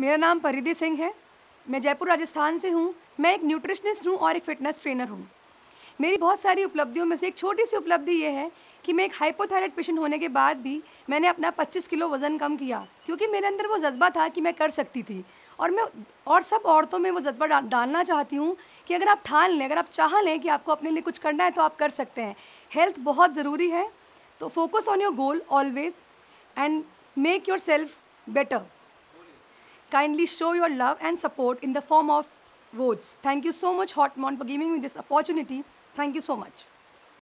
मेरा नाम परिधि सिंह है मैं जयपुर राजस्थान से हूँ मैं एक न्यूट्रिशनिस्ट हूँ और एक फिटनेस ट्रेनर हूँ मेरी बहुत सारी उपलब्धियों में से एक छोटी सी उपलब्धि ये है कि मैं एक हाइपोथायराइड पेशेंट होने के बाद भी मैंने अपना 25 किलो वज़न कम किया क्योंकि मेरे अंदर वो जज्बा था कि मैं कर सकती थी और मैं और सब औरतों में वो जज्बा डा, डालना चाहती हूँ कि अगर आप ठान लें अगर आप चाह लें कि आपको अपने लिए कुछ करना है तो आप कर सकते हैं हेल्थ बहुत ज़रूरी है तो focus on your goal always and make yourself better Kindly show your love and support in the form of votes. Thank you so much, Hotmon, for giving me this opportunity. Thank you so much.